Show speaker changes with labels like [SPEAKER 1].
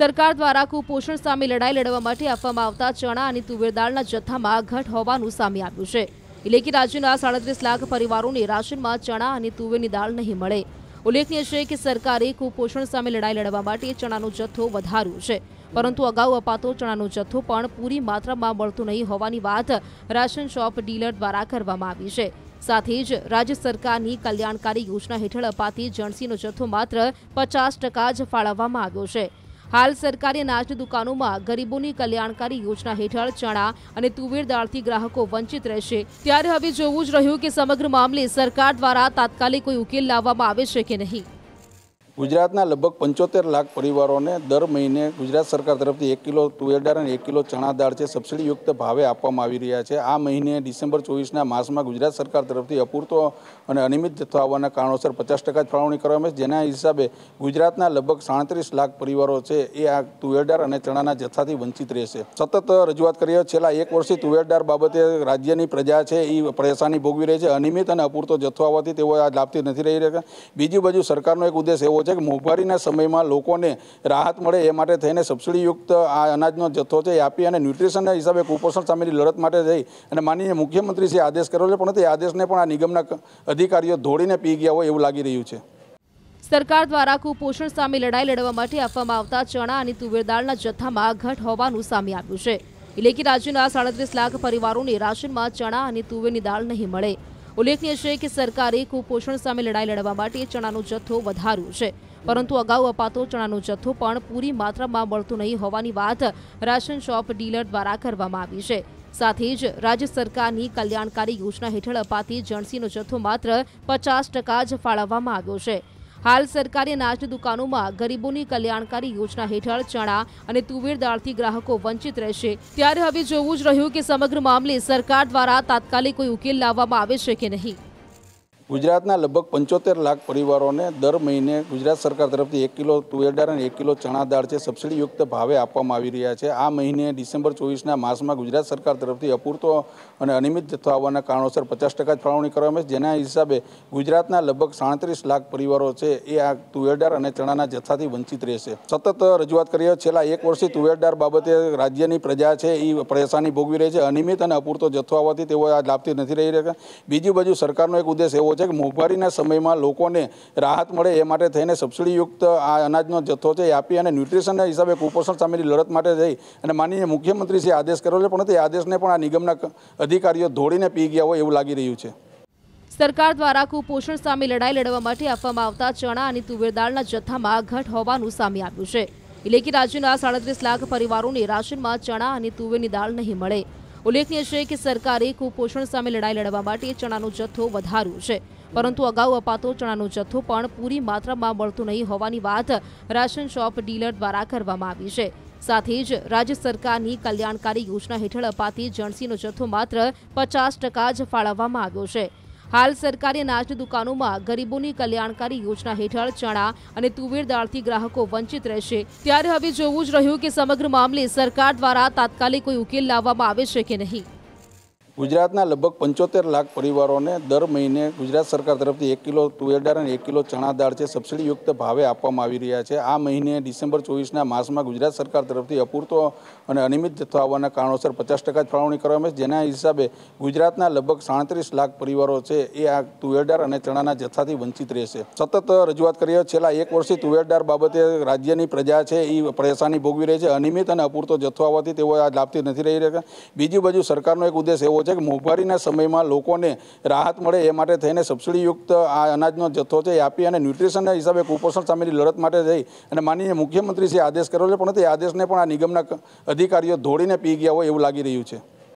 [SPEAKER 1] સરકાર દ્વારા કુપોષણ સામે લડાઈ લડવા માટે આપવામાં આવતા ચણા અને તુવેર દાળના જથ્થામાં ઘટ હોવાનું સામે આવ્યું છે એટલે કે રાજ્યના સાડત્રીસ લાખ પરિવારોને રાશનમાં ચણા અને તુવેરની દાળ નહીં મળે ઉલ્લેખનીય છે કે સરકારે કુપોષણ સામે લડાઈ લડવા માટે ચણાનો જથ્થો વધાર્યો છે પરંતુ અગાઉ અપાતો ચણાનો જથ્થો પણ પૂરી માત્રામાં મળતો નહીં હોવાની વાત રાશન શોપ ડીલર દ્વારા કરવામાં આવી છે સાથે જ રાજ્ય સરકારની કલ્યાણકારી યોજના હેઠળ અપાતી જણસીનો જથ્થો માત્ર પચાસ ટકા જ ફાળવવામાં આવ્યો છે હાલ સરકારી અનાજની દુકાનોમાં ગરીબોની કલ્યાણકારી યોજના હેઠળ ચણા અને તુવેર દાળથી ગ્રાહકો વંચિત રહેશે ત્યારે હવે જોવું જ રહ્યું કે સમગ્ર મામલે સરકાર દ્વારા તાત્કાલિક કોઈ ઉકેલ લાવવામાં આવે છે કે નહીં
[SPEAKER 2] ગુજરાતના લગભગ પંચોતેર લાખ પરિવારોને દર મહિને ગુજરાત સરકાર તરફથી એક કિલો તુવેર દાળ અને એક કિલો ચણા દાળ છે સબસિડીયુક્ત ભાવે આપવામાં આવી રહ્યા છે આ મહિને ડિસેમ્બર ચોવીસના માસમાં ગુજરાત સરકાર તરફથી અપૂરતો અને અનિયમિત જથ્થો આવવાના કારણોસર પચાસ ટકા જ ફાળવણી કરવામાં છે જેના હિસાબે ગુજરાતના લગભગ સાડત્રીસ લાખ પરિવારો છે એ આ તુવેરદાર અને ચણાના જથ્થાથી વંચિત રહેશે સતત રજૂઆત કરીએ છેલ્લા એક વર્ષથી તુવેરદાર બાબતે રાજ્યની પ્રજા છે એ પરેશાની ભોગવી રહી છે અનિયમિત અને અપૂરતો જથ્થો આવવાથી તેઓ આ લાભથી નથી રહી રહ્યા બીજી બાજુ સરકારનો એક ઉદ્દેશ એવો છે છે કે મોંઘવારીના સમયમાં લોકોને રાહત મળે એ માટે થઈને સબસિડીયુક્ત આ અનાજનો જથ્થો છે એ આપી અને ન્યુટ્રિશનના હિસાબે કુપોષણ સામેની લડત માટે જઈ અને માનનીય મુખ્યમંત્રીશ્રીએ આદેશ કર્યો છે પણ તે આદેશને પણ આ નિગમના અધિકારીઓ ધોળીને પી ગયા હોય એવું લાગી રહ્યું છે
[SPEAKER 1] સરકાર દ્વારા કુપોષણ સામે લડાઈ લડવા માટે આપવામાં આવતા ચણા અને તુવેર દાળના જથ્થામાં ઘટ હોવાનું સામે આવ્યું છે એટલે કે રાજ્યના સાડત્રીસ લાખ પરિવારોને રાશનમાં ચણા અને તુવેરની દાળ નહીં મળે ઉલ્લેખનીય છે કે સરકારે કુપોષણ સામે લડાઈ લડવા માટે ચણાનો જથ્થો વધાર્યો છે પરંતુ અગાઉ અપાતો ચણાનો જથ્થો પણ પૂરી માત્રામાં મળતો નહીં હોવાની વાત રાશન શોપ ડીલર દ્વારા કરવામાં આવી છે સાથે જ રાજ્ય સરકારની કલ્યાણકારી યોજના હેઠળ અપાતી જણસીનો જથ્થો માત્ર પચાસ ટકા જ ફાળવવામાં આવ્યો છે હાલ સરકારી અનાજની દુકાનોમાં ગરીબોની કલ્યાણકારી યોજના હેઠળ ચણા અને તુવેર દાળથી ગ્રાહકો વંચિત રહેશે ત્યારે હવે જોવું જ રહ્યું કે સમગ્ર મામલે સરકાર દ્વારા તાત્કાલિક કોઈ ઉકેલ લાવવામાં આવે છે કે નહીં
[SPEAKER 2] ગુજરાતના લગભગ પંચોતેર લાખ પરિવારોને દર મહિને ગુજરાત સરકાર તરફથી એક કિલો તુવેર દાળ અને એક કિલો ચણા દાળ છે સબસિડીયુક્ત ભાવે આપવામાં આવી રહ્યા છે આ મહિને ડિસેમ્બર ચોવીસના માસમાં ગુજરાત સરકાર તરફથી અપૂરતો અને અનિયમિત જથ્થો આવવાના કારણોસર પચાસ ટકા જ ફાળવણી કરવામાં છે જેના હિસાબે ગુજરાતના લગભગ સાડત્રીસ લાખ પરિવારો છે એ આ તુવેર દાળ અને ચણાના જથ્થાથી વંચિત રહેશે સતત રજૂઆત કરીએ છેલ્લા એક વર્ષથી તુવેર દાળ બાબતે રાજ્યની પ્રજા છે એ પરેશાની ભોગવી રહી છે અનિયમિત અને અપૂરતો જથ્થો આવવાથી તેઓ આ લાભથી નથી રહી રહ્યા બીજી બાજુ સરકારનો એક ઉદ્દેશ એવો છે કે મોંઘવારીના સમયમાં લોકોને રાહત મળે એ માટે થઈને સબસિડીયુક્ત આ અનાજનો જથ્થો છે એ આપી અને ન્યુટ્રિશનના હિસાબે કુપોષણ સામેની લડત માટે જઈ અને માનનીય મુખ્યમંત્રીશ્રીએ આદેશ કર્યો પણ તે આદેશને પણ આ નિગમના અધિકારીઓ ધોળીને પી ગયા હોય એવું લાગી રહ્યું છે
[SPEAKER 1] સરકાર દ્વારા કુપોષણ સામે લડાઈ લડવા માટે આપવામાં આવતા ચણા અને તુવેર દાળના જથ્થામાં ઘટ હોવાનું સામે આવ્યું છે એટલે કે રાજ્યના સાડત્રીસ લાખ પરિવારોને રાશનમાં ચણા અને તુવેરની દાળ નહીં મળે ઉલ્લેખનીય છે કે સરકારે કુપોષણ સામે લડાઈ લડવા માટે ચણાનો જથ્થો વધાર્યો છે પરંતુ અગાઉ અપાતો ચણાનો જથ્થો પણ પૂરી માત્રામાં મળતો નહીં હોવાની વાત રાશન શોપ ડીલર દ્વારા કરવામાં આવી છે સાથે જ રાજ્ય સરકારની કલ્યાણકારી યોજના હેઠળ અપાતી જણસીનો જથ્થો માત્ર પચાસ ટકા જ ફાળવવામાં આવ્યો છે હાલ સરકારી અનાજની દુકાનોમાં ગરીબોની કલ્યાણકારી યોજના હેઠળ ચણા અને તુવેર દાળથી ગ્રાહકો વંચિત રહેશે ત્યારે હવે જોવું જ રહ્યું કે સમગ્ર મામલે સરકાર દ્વારા તાત્કાલિક કોઈ ઉકેલ લાવવામાં આવે છે કે નહીં
[SPEAKER 2] ગુજરાતના લગભગ પંચોતેર લાખ પરિવારોને દર મહિને ગુજરાત સરકાર તરફથી એક કિલો તુવેર દાળ અને એક કિલો ચણા દાળ છે સબસિડીયુક્ત ભાવે આપવામાં આવી રહ્યા છે આ મહિને ડિસેમ્બર ચોવીસના માસમાં ગુજરાત સરકાર તરફથી અપૂરતો અને અનિયમિત જથ્થો આવવાના કારણોસર પચાસ ટકા જ ફાળવણી કરવામાં છે જેના હિસાબે ગુજરાતના લગભગ સાડત્રીસ લાખ પરિવારો છે એ આ તુવેર દાળ અને ચણાના જથ્થાથી વંચિત રહેશે સતત રજૂઆત કરીએ છેલ્લા એક વર્ષથી તુવેર દાળ બાબતે રાજ્યની પ્રજા છે એ પરેશાની ભોગવી રહી છે અનિયમિત અને અપૂરતો જથ્થો આવવાથી તેઓ આ લાભથી નથી રહી રહ્યા બીજી બાજુ સરકારનો એક ઉદ્દેશ એવો કરવો છે કે મોંઘવારીના સમયમાં લોકોને રાહત મળે એ માટે થઈને સબસિડીયુક્ત આ અનાજનો જથ્થો છે એ આપી અને ન્યુટ્રિશનના હિસાબે કુપોષણ સામેની લડત માટે જઈ અને માનનીય મુખ્યમંત્રીશ્રીએ આદેશ કરેલો પણ તે આદેશને પણ આ નિગમના અધિકારીઓ ધોળીને પી ગયા હોય એવું લાગી રહ્યું છે